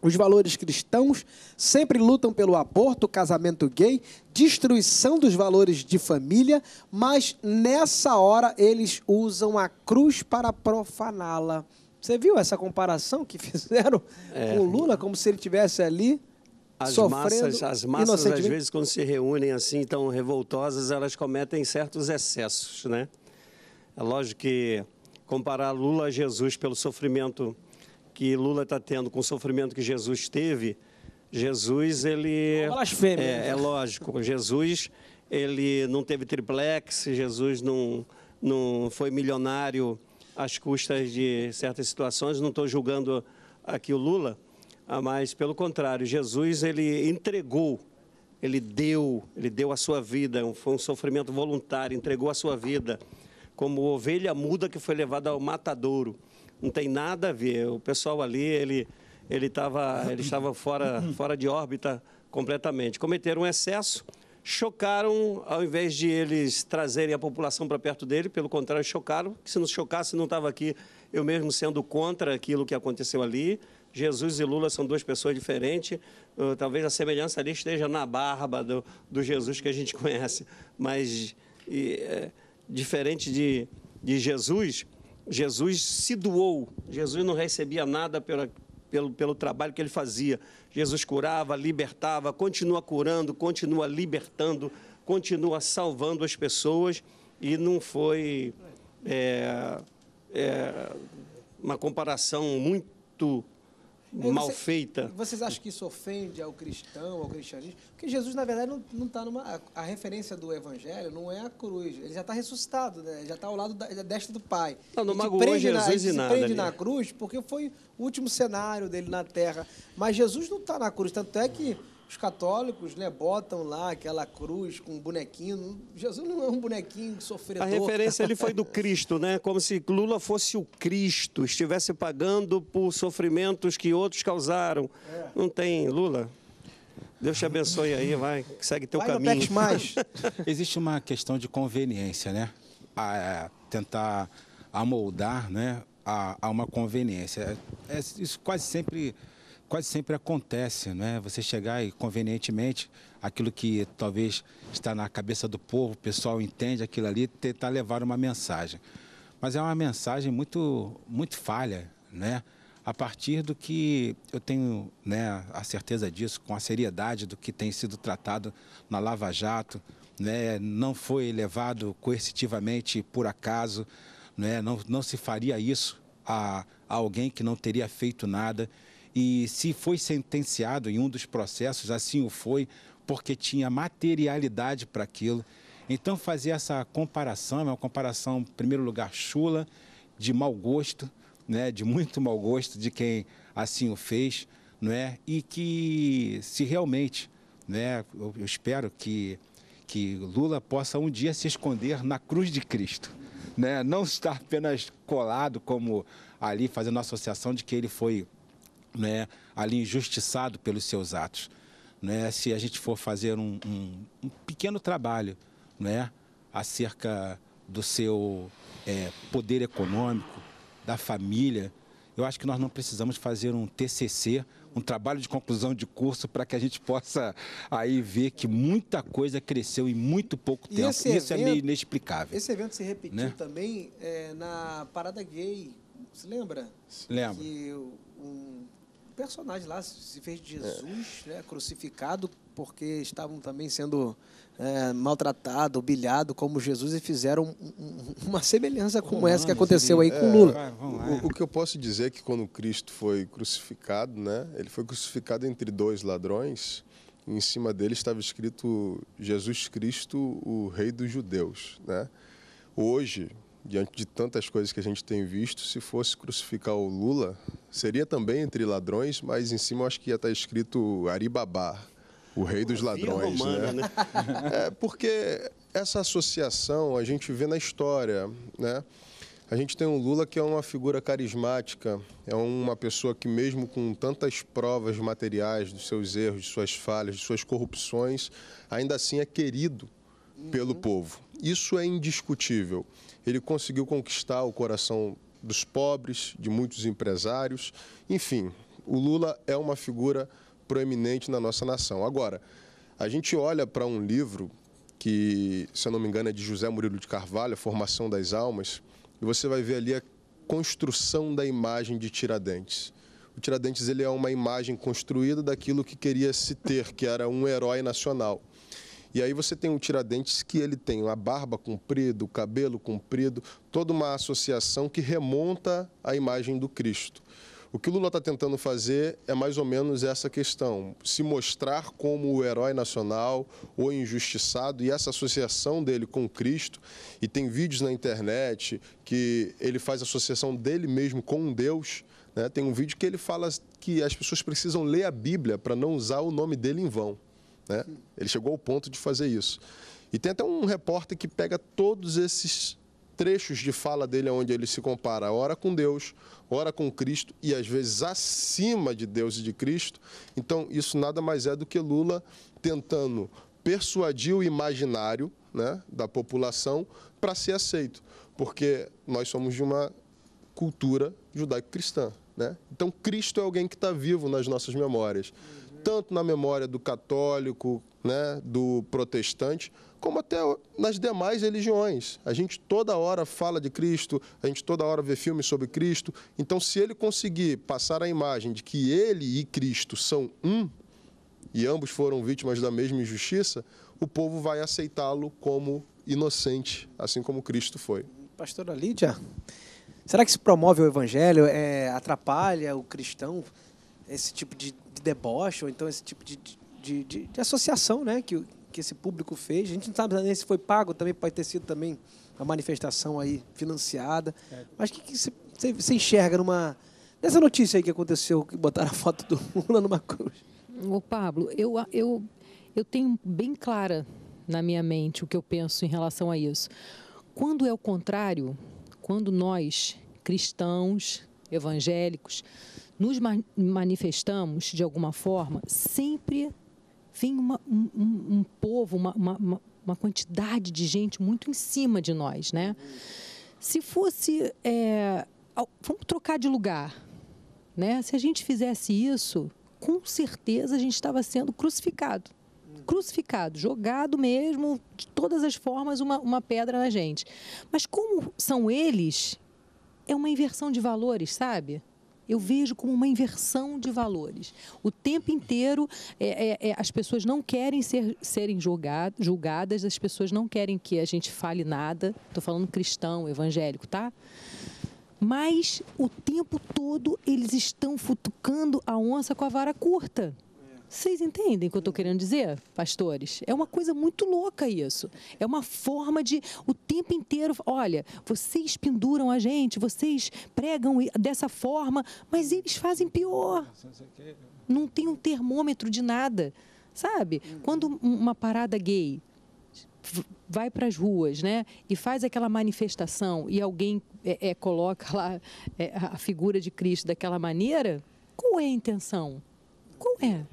os valores cristãos sempre lutam pelo aborto, casamento gay, destruição dos valores de família, mas nessa hora eles usam a cruz para profaná-la. Você viu essa comparação que fizeram é. com o Lula, como se ele tivesse ali as massas, as massas às vezes, quando se reúnem assim, tão revoltosas, elas cometem certos excessos, né? É lógico que comparar Lula a Jesus pelo sofrimento que Lula está tendo com o sofrimento que Jesus teve, Jesus, ele... É blasfêmia. É, é lógico, Jesus, ele não teve triplex, Jesus não, não foi milionário às custas de certas situações. Não estou julgando aqui o Lula, ah, mas pelo contrário, Jesus ele entregou, ele deu, ele deu a sua vida, foi um sofrimento voluntário, entregou a sua vida como ovelha muda que foi levada ao matadouro. Não tem nada a ver. O pessoal ali, ele ele estava ele estava fora fora de órbita completamente. Cometeram um excesso chocaram, ao invés de eles trazerem a população para perto dele, pelo contrário, chocaram. Se não chocasse, não estava aqui, eu mesmo sendo contra aquilo que aconteceu ali. Jesus e Lula são duas pessoas diferentes. Uh, talvez a semelhança ali esteja na barba do, do Jesus que a gente conhece. Mas, e, é, diferente de, de Jesus, Jesus se doou. Jesus não recebia nada pela, pelo, pelo trabalho que ele fazia. Jesus curava, libertava, continua curando, continua libertando, continua salvando as pessoas e não foi é, é, uma comparação muito mal feita. Vocês acham que isso ofende ao cristão, ao cristianismo? Porque Jesus, na verdade, não está numa. A referência do evangelho não é a cruz. Ele já está ressuscitado, né? Ele já está ao lado da, destra do Pai. Tá, não, não magoou Jesus na, ele se nada. Ele prende ali. na né? cruz porque foi o último cenário dele na terra. Mas Jesus não está na cruz. Tanto é que os católicos, né, botam lá aquela cruz com um bonequinho. Jesus não é um bonequinho sofredor. A referência ali foi do Cristo, né? Como se Lula fosse o Cristo, estivesse pagando por sofrimentos que outros causaram. É. Não tem Lula. Deus te abençoe aí, vai, segue teu vai, caminho. Não mais. Existe uma questão de conveniência, né? A, tentar amoldar, né, a, a uma conveniência. É, é isso quase sempre quase sempre acontece, não é? Você chegar e convenientemente aquilo que talvez está na cabeça do povo, o pessoal entende aquilo ali, tentar levar uma mensagem. Mas é uma mensagem muito, muito falha, né? A partir do que eu tenho né, a certeza disso, com a seriedade do que tem sido tratado na Lava Jato, né, não foi levado coercitivamente por acaso, né, não, não se faria isso a, a alguém que não teria feito nada e se foi sentenciado em um dos processos, assim o foi, porque tinha materialidade para aquilo. Então, fazer essa comparação, é uma comparação, em primeiro lugar, chula, de mau gosto, né, de muito mau gosto de quem assim o fez, não é? E que se realmente, né, eu, eu espero que que Lula possa um dia se esconder na cruz de Cristo, né? Não estar apenas colado como ali fazendo a associação de que ele foi né, ali injustiçado pelos seus atos. Né? Se a gente for fazer um, um, um pequeno trabalho né, acerca do seu é, poder econômico, da família, eu acho que nós não precisamos fazer um TCC, um trabalho de conclusão de curso, para que a gente possa aí ver que muita coisa cresceu em muito pouco tempo. Isso é meio inexplicável. Esse evento se repetiu né? também é, na Parada Gay, se lembra? Lembro. Que um personagem lá se fez de é. Jesus, né, crucificado, porque estavam também sendo é, maltratados, humilhados como Jesus e fizeram uma semelhança como essa que aconteceu né? aí com Lula. É, o, o, que eu posso dizer é que quando Cristo foi crucificado, né, ele foi crucificado entre dois ladrões. Em cima dele estava escrito Jesus Cristo, o Rei dos Judeus, né? Hoje, diante de tantas coisas que a gente tem visto, se fosse crucificar o Lula, seria também entre ladrões, mas em cima eu acho que ia estar tá escrito Aribabá, o rei dos ladrões. Né? Romana, né? né? é porque essa associação a gente vê na história, né? A gente tem um Lula que é uma figura carismática, é uma pessoa que, mesmo com tantas provas materiais dos seus erros, de suas falhas, de suas corrupções, ainda assim é querido pelo uhum. povo. Isso é indiscutível ele conseguiu conquistar o coração dos pobres, de muitos empresários. Enfim, o Lula é uma figura proeminente na nossa nação. Agora, a gente olha para um livro que, se eu não me engano, é de José Murilo de Carvalho, A Formação das Almas, e você vai ver ali a construção da imagem de Tiradentes. O Tiradentes ele é uma imagem construída daquilo que queria se ter, que era um herói nacional. E aí você tem o Tiradentes que ele tem a barba comprida, o cabelo comprido, toda uma associação que remonta à imagem do Cristo. O que Lula está tentando fazer é mais ou menos essa questão: se mostrar como o herói nacional, o injustiçado, e essa associação dele com Cristo. E tem vídeos na internet que ele faz associação dele mesmo com Deus. Né? Tem um vídeo que ele fala que as pessoas precisam ler a Bíblia para não usar o nome dele em vão. Né? Ele chegou ao ponto de fazer isso. E tem até um repórter que pega todos esses trechos de fala dele onde ele se compara ora com Deus, ora com Cristo e às vezes acima de Deus e de Cristo. Então, isso nada mais é do que Lula tentando persuadir o imaginário né, da população para ser aceito, porque nós somos de uma cultura judaico-cristã. Né? Então, Cristo é alguém que está vivo nas nossas memórias tanto na memória do católico, né, do protestante, como até nas demais religiões. A gente toda hora fala de Cristo, a gente toda hora vê filmes sobre Cristo. Então, se ele conseguir passar a imagem de que ele e Cristo são um, e ambos foram vítimas da mesma injustiça, o povo vai aceitá-lo como inocente, assim como Cristo foi. Pastora Lídia, será que se promove o evangelho? É, atrapalha o cristão? Esse tipo de de deboche, ou então esse tipo de, de, de, de associação né, que, que esse público fez. A gente não sabe nem se foi pago, também pode ter sido também a manifestação aí financiada. É. Mas o que, você, você enxerga numa, nessa notícia aí que aconteceu, que botaram a foto do Lula numa cruz? Ô, Pablo, eu, eu, eu tenho bem clara na minha mente o que eu penso em relação a isso. Quando é o contrário, quando nós, cristãos, evangélicos, nos manifestamos de alguma forma, sempre vem uma, um, um, povo, uma, uma, uma, quantidade de gente muito em cima de nós, né? Se fosse, é, vamos trocar de lugar, né? Se a gente fizesse isso, com certeza a gente estava sendo crucificado, crucificado, jogado mesmo de todas as formas uma, uma pedra na gente. Mas como são eles, é uma inversão de valores, sabe? eu vejo como uma inversão de valores. O tempo inteiro é, é, é as pessoas não querem ser, serem julgado, julgadas, as pessoas não querem que a gente fale nada. Estou falando cristão, evangélico, tá? Mas o tempo todo eles estão futucando a onça com a vara curta. Vocês entendem o que eu estou querendo dizer, pastores? É uma coisa muito louca isso. É uma forma de o tempo inteiro, olha, vocês penduram a gente, vocês pregam dessa forma, mas eles fazem pior. Não tem um termômetro de nada, sabe? Quando uma parada gay vai para as ruas, né, e faz aquela manifestação e alguém é, é, coloca lá é, a figura de Cristo daquela maneira, qual é a intenção? Qual é?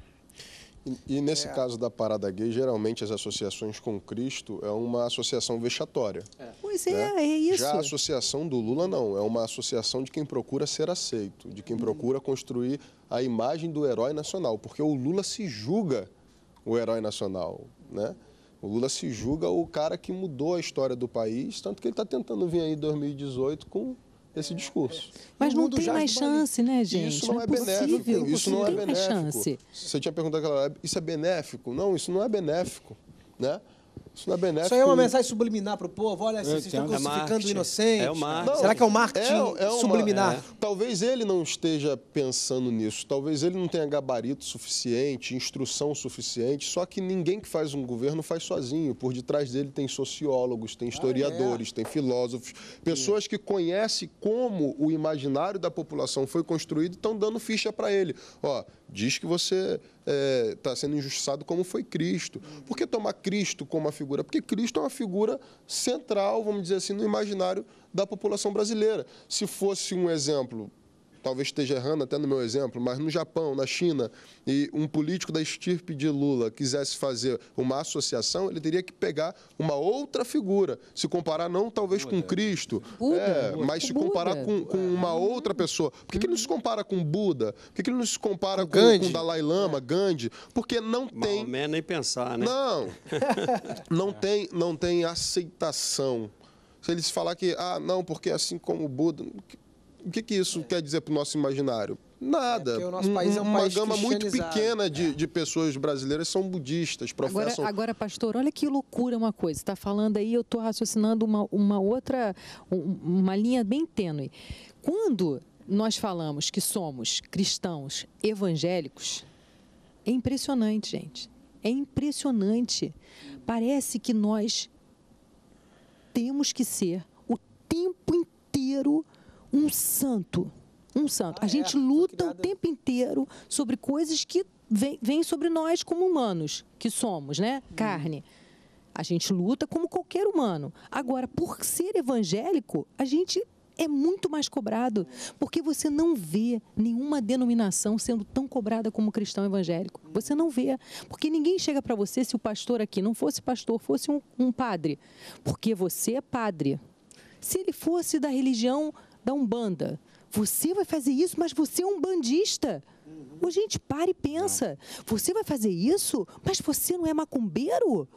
E, e nesse é. caso da parada gay, geralmente as associações com Cristo é uma associação vexatória. É. Pois é, né? é isso. Já a associação do Lula não, é uma associação de quem procura ser aceito, de quem uhum. procura construir a imagem do herói nacional, porque o Lula se julga o herói nacional, né? O Lula se julga o cara que mudou a história do país, tanto que ele está tentando vir aí em 2018 com esse discurso. Mas não tem mais chance, né, gente? Isso não, é, é benéfico. Isso não, não é benéfico. Você tinha perguntado aquela isso é benéfico? Não, isso não é benéfico, né? Isso não é benéfico. Isso aí é uma mensagem subliminar para o povo. Olha, vocês estão é crucificando o inocente. É o marketing. Será que é o marketing é, é uma, subliminar? É. Talvez ele não esteja pensando nisso. Talvez ele não tenha gabarito suficiente, instrução suficiente. Só que ninguém que faz um governo faz sozinho. Por detrás dele tem sociólogos, tem ah, é? historiadores, ah, tem filósofos. Pessoas Sim. que conhecem como o imaginário da população foi construído e estão dando ficha para ele. Ó, diz que você está é, tá sendo injustiçado como foi Cristo. Por que tomar Cristo como uma figura? Porque Cristo é uma figura central, vamos dizer assim, no imaginário da população brasileira. Se fosse um exemplo, talvez esteja errando até no meu exemplo, mas no Japão, na China, e um político da estirpe de Lula quisesse fazer uma associação, ele teria que pegar uma outra figura. Se comparar não talvez com Cristo, Buda. É, mas se comparar com, com, uma hum. outra pessoa. Por que, que, ele não se compara com Buda? Por que, que ele não se compara com, com, com Dalai Lama, é. Gandhi? Porque não tem... Maomé nem pensar, né? Não! não, tem, não tem aceitação. Se eles falar que, ah, não, porque assim como Buda o que, que isso é. quer dizer para o nosso imaginário? Nada. É, o nosso país é um Uma país gama muito pequena de, é. de pessoas brasileiras são budistas, professam... Agora, agora pastor, olha que loucura uma coisa. Você está falando aí, eu estou raciocinando uma, uma outra, uma linha bem tênue. Quando nós falamos que somos cristãos evangélicos, é impressionante, gente. É impressionante. Parece que nós temos que ser o tempo inteiro um santo. Um santo. Ah, a é? gente é, luta o tempo inteiro sobre coisas que vêm vem sobre nós como humanos, que somos, né? Uhum. Carne. A gente luta como qualquer humano. Agora, por ser evangélico, a gente é muito mais cobrado, porque você não vê nenhuma denominação sendo tão cobrada como cristão evangélico. Uhum. Você não vê, porque ninguém chega para você se o pastor aqui não fosse pastor, fosse um, um padre, porque você é padre. Se ele fosse da religião da Umbanda. Você vai fazer isso, mas você é um bandista. Uhum. Gente, para e pensa. Você vai fazer isso, mas você não é macumbeiro?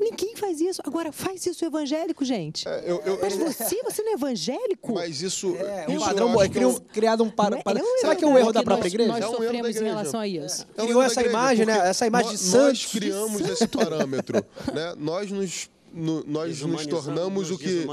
Ninguém faz isso. Agora, faz isso evangélico, gente. É, eu, eu, mas você, você não é evangélico? Mas isso. É, um isso padrão. É, é criado, criado um padrão. É, é um será que é um erro da própria nós, igreja? Nós é um erro igreja. em relação a isso. Então, é. Criou essa igreja, imagem, né? Essa imagem de santo. Nós criamos de esse parâmetro. né? Nós nos no, nós nos tornamos nos o que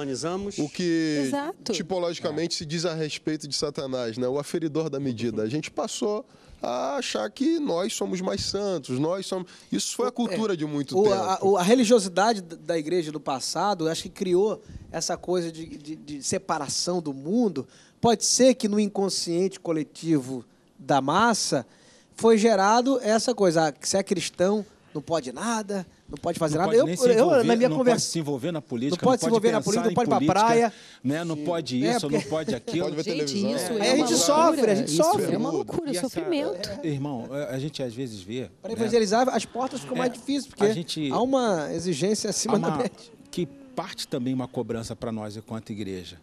o que Exato. tipologicamente é. se diz a respeito de Satanás, né? O aferidor da medida. A gente passou a achar que nós somos mais santos, nós somos. Isso foi a cultura é. de muito é, o, tempo. A, a, religiosidade da igreja do passado, acho que criou essa coisa de, de, de separação do mundo. Pode ser que no inconsciente coletivo da massa foi gerado essa coisa, ah, se é cristão não pode nada, não pode fazer não nada. Pode eu, eu, na minha não conversa... pode se envolver na política, não pode, se envolver na política, não pode ir para a praia. Né? Não pode é, isso, é, porque... não pode aquilo. pode gente, televisão. isso é, é a gente loucura. sofre, a gente isso é sofre. É uma loucura, o sofrimento. É, irmão, é, a gente às vezes vê... Para né? evangelizar, né? as portas ficam mais difíceis, porque gente, há uma exigência acima uma, da média. Que parte também uma cobrança para nós enquanto igreja,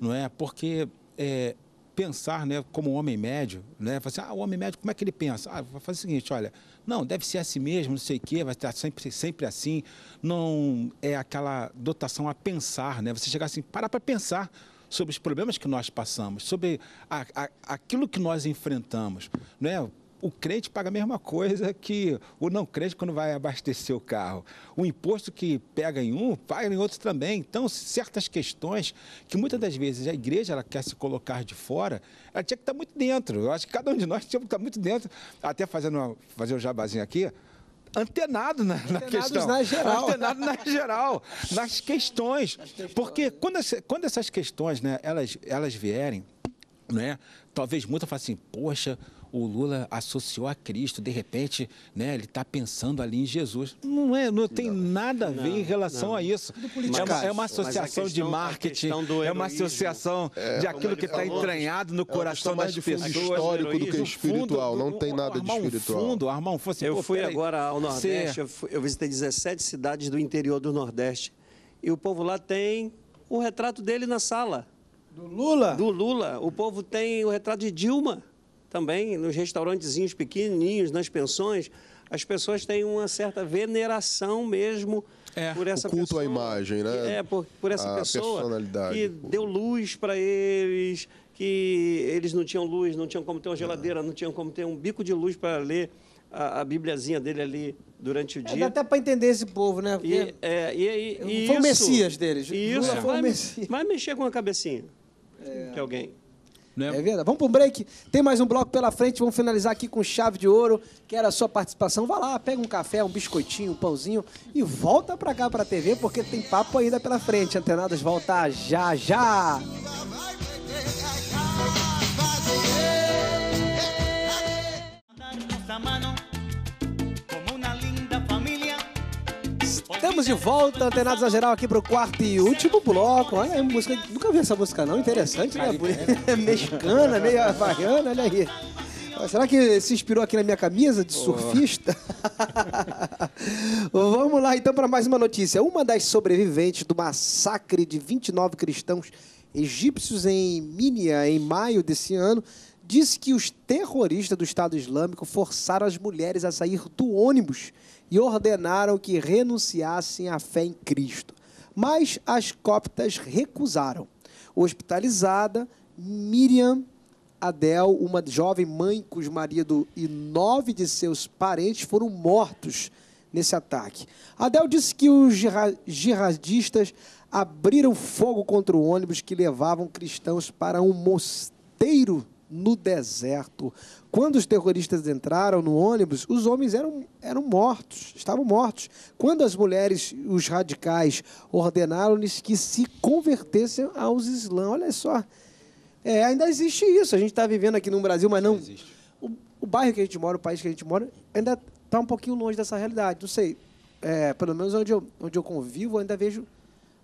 não é? Porque... É, pensar, né, como homem médio, né, assim, ah, o homem médio, como é que ele pensa? Ah, vai fazer o seguinte, olha, não, deve ser assim mesmo, não sei o quê, vai estar sempre, sempre assim, não é aquela dotação a pensar, né, você chegar assim, parar para pensar sobre os problemas que nós passamos, sobre a, a, aquilo que nós enfrentamos, né, o crente paga a mesma coisa que o não crente quando vai abastecer o carro. O imposto que pega em um, paga em outro também. Então, certas questões que muitas das vezes a igreja ela quer se colocar de fora, ela tinha que estar muito dentro. Eu acho que cada um de nós tinha que estar muito dentro. Até fazendo uma, fazer o um jabazinho aqui, antenado na, na questão. Na geral. Antenado na geral, nas questões. Porque quando, quando essas questões né, elas, elas vierem, né, talvez muita fale assim, poxa, o Lula associou a Cristo, de repente, né, ele está pensando ali em Jesus. Não é, não tem nada a ver não, em relação não. a isso. É, é uma, associação questão, de marketing, heroísmo, é uma é associação é, de aquilo que está entranhado no é coração das pessoas. histórico do, é heroísmo, do que espiritual, não tem nada de espiritual. Um fundo, armar um fundo, assim, eu pô, fui peraí, agora ao Nordeste, eu, fui, eu visitei 17 cidades do interior do Nordeste e o povo lá tem o retrato dele na sala. Do Lula? Do Lula. O povo tem o retrato de Dilma também nos restaurantezinhos pequenininhos, nas pensões, as pessoas têm uma certa veneração mesmo é, por essa o culto pessoa, à imagem, né? É, por, por essa a pessoa que deu luz para eles, que eles não tinham luz, não tinham como ter uma é. geladeira, é. não tinham como ter um bico de luz para ler a, a bibliazinha dele ali durante o é, dia. Dá até para entender esse povo, né? Porque e, é, e, e, e foi isso, o Messias deles. Isso, é. foi o Messias. vai mexer com a cabecinha é. de alguém. Né? É verdade. Vamos para um break. Tem mais um bloco pela frente. Vamos finalizar aqui com chave de ouro. Quero a sua participação. Vá lá, pega um café, um biscoitinho, um pãozinho e volta para cá para a TV porque tem papo ainda pela frente. Antenados, volta já já. É, é, é. Estamos de volta, antenados a geral aqui pro quarto e último bloco. Olha aí, música. Nunca vi essa música, não. Interessante, né? É mexicana, meio havaiana, olha aí. Será que se inspirou aqui na minha camisa de surfista? Oh. Vamos lá então para mais uma notícia. Uma das sobreviventes do massacre de 29 cristãos egípcios em Minia em maio desse ano disse que os terroristas do Estado Islâmico forçaram as mulheres a sair do ônibus e ordenaram que renunciassem à fé em Cristo. Mas as coptas recusaram. Hospitalizada, Miriam Adel, uma jovem mãe cujo marido e nove de seus parentes foram mortos nesse ataque. Adel disse que os jihadistas abriram fogo contra o ônibus que levavam cristãos para um mosteiro no deserto. Quando os terroristas entraram no ônibus, os homens eram, eram mortos, estavam mortos. Quando as mulheres, os radicais, ordenaram-lhes que se convertessem aos islã. Olha só. É, ainda existe isso. A gente está vivendo aqui no Brasil, mas não. O, o, bairro que a gente mora, o país que a gente mora, ainda está um pouquinho longe dessa realidade. Não sei. É, pelo menos onde eu, onde eu convivo, eu ainda vejo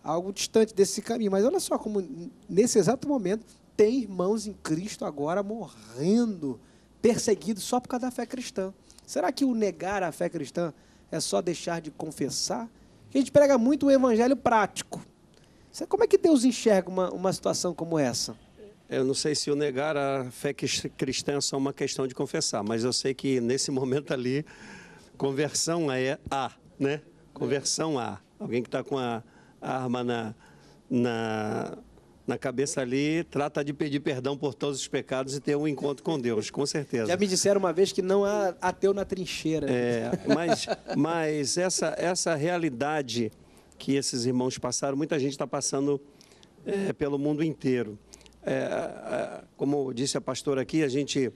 algo distante desse caminho. Mas olha só como, nesse exato momento, tem irmãos em Cristo agora morrendo, perseguidos só por causa da fé cristã. Será que o negar a fé cristã é só deixar de confessar? A gente prega muito o evangelho prático. Como é que Deus enxerga uma, uma situação como essa? Eu não sei se o negar a fé cristã é só uma questão de confessar, mas eu sei que nesse momento ali, conversão é A, né? Conversão A. Alguém que está com a arma na, na na cabeça ali, trata de pedir perdão por todos os pecados e ter um encontro com Deus, com certeza. Já me disseram uma vez que não há ateu na trincheira. É, mas, mas essa, essa realidade que esses irmãos passaram, muita gente está passando é, pelo mundo inteiro. É, como disse a pastora aqui, a gente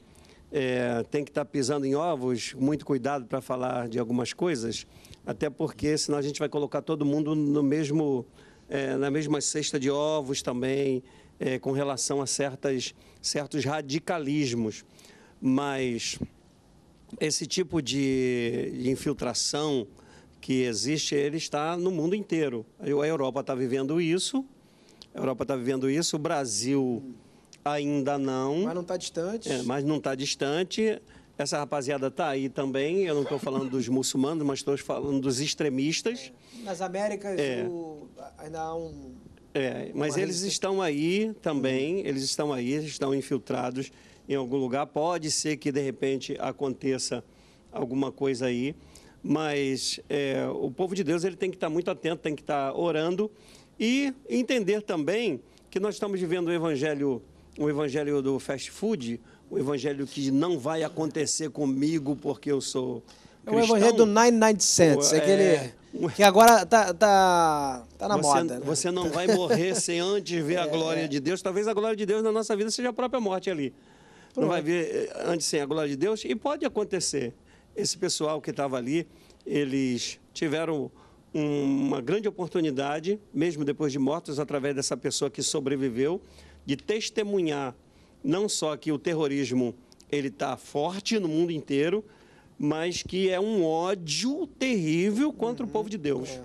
é, tem que estar tá pisando em ovos, muito cuidado para falar de algumas coisas, até porque senão a gente vai colocar todo mundo no mesmo é, na mesma cesta de ovos também, é, com relação a certas, certos radicalismos. Mas esse tipo de, de infiltração que existe, ele está no mundo inteiro. A Europa está vivendo isso, a Europa está vivendo isso, o Brasil ainda não. Mas não está distante. É, mas não está distante. Essa rapaziada tá aí também. Eu não estou falando dos muçulmanos, mas estou falando dos extremistas. Nas Américas é. o... ainda há um. É, mas eles resistência. estão aí também, eles estão aí, estão infiltrados em algum lugar. Pode ser que de repente aconteça alguma coisa aí, mas é, o povo de Deus ele tem que estar tá muito atento, tem que estar tá orando e entender também que nós estamos vivendo o evangelho, o evangelho do fast food, o evangelho que não vai acontecer comigo porque eu sou é cristão. É o evangelho do 99 cents, é, aquele que agora tá, tá, tá na você, moda. Né? Você não vai morrer sem antes ver é, a glória é. de Deus. Talvez a glória de Deus na nossa vida seja a própria morte ali. Não vai ver eh, antes sem a glória de Deus. E pode acontecer. Esse pessoal que estava ali, eles tiveram uma grande oportunidade, mesmo depois de mortos, através dessa pessoa que sobreviveu, de testemunhar não só que o terrorismo ele está forte no mundo inteiro, mas que é um ódio terrível contra uhum. o povo de Deus. É.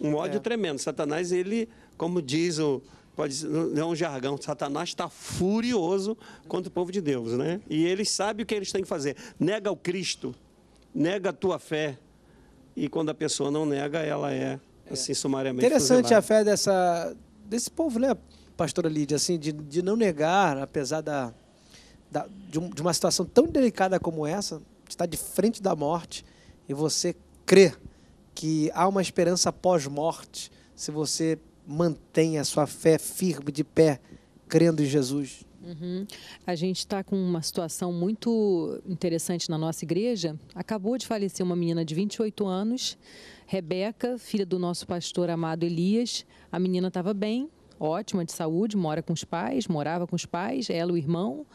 Um ódio é. tremendo. Satanás, ele, como diz o. Pode, é um jargão, Satanás está furioso contra o povo de Deus, né? E ele sabe o que eles têm que fazer. Nega o Cristo, nega a tua fé. E quando a pessoa não nega, ela é, é. assim, sumariamente. Interessante a fé dessa, desse povo, né? pastora Lídia, assim, de, de não negar, apesar da, da de, um, de, uma situação tão delicada como essa, de estar de frente da morte, e você crer que há uma esperança pós-morte, se você mantém a sua fé firme, de pé, crendo em Jesus. Uhum. A gente está com uma situação muito interessante na nossa igreja. Acabou de falecer uma menina de 28 anos, Rebeca, filha do nosso pastor amado Elias. A menina estava bem, ótima de saúde, mora com os pais, morava com os pais, ela e o irmão.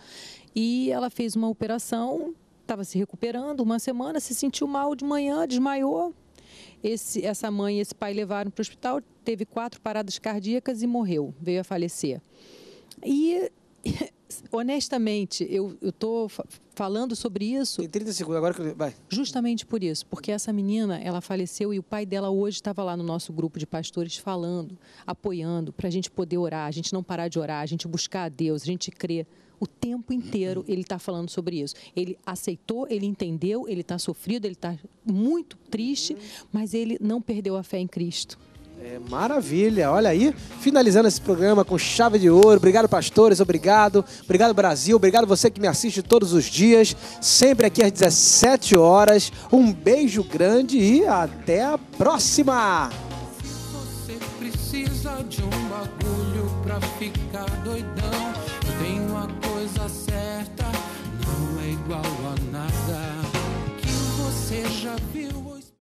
E ela fez uma operação, estava se recuperando uma semana, se sentiu mal de manhã, desmaiou. Esse, essa mãe e esse pai levaram para o hospital, teve quatro paradas cardíacas e morreu, veio a falecer. E honestamente, eu estou falando sobre isso. Tem 30 segundos, agora que vai. Justamente por isso, porque essa menina, ela faleceu e o pai dela hoje estava lá no nosso grupo de pastores falando, apoiando, para a gente poder orar, a gente não parar de orar, a gente buscar a Deus, a gente crer. O tempo inteiro ele está falando sobre isso. Ele aceitou, ele entendeu, ele está sofrido, ele está muito triste, uhum. mas ele não perdeu a fé em Cristo. É, maravilha, olha aí, finalizando esse programa com chave de ouro. Obrigado, pastores, obrigado. Obrigado, Brasil, obrigado você que me assiste todos os dias, sempre aqui às 17 horas. Um beijo grande e até a próxima! Se você precisa de um bagulho pra ficar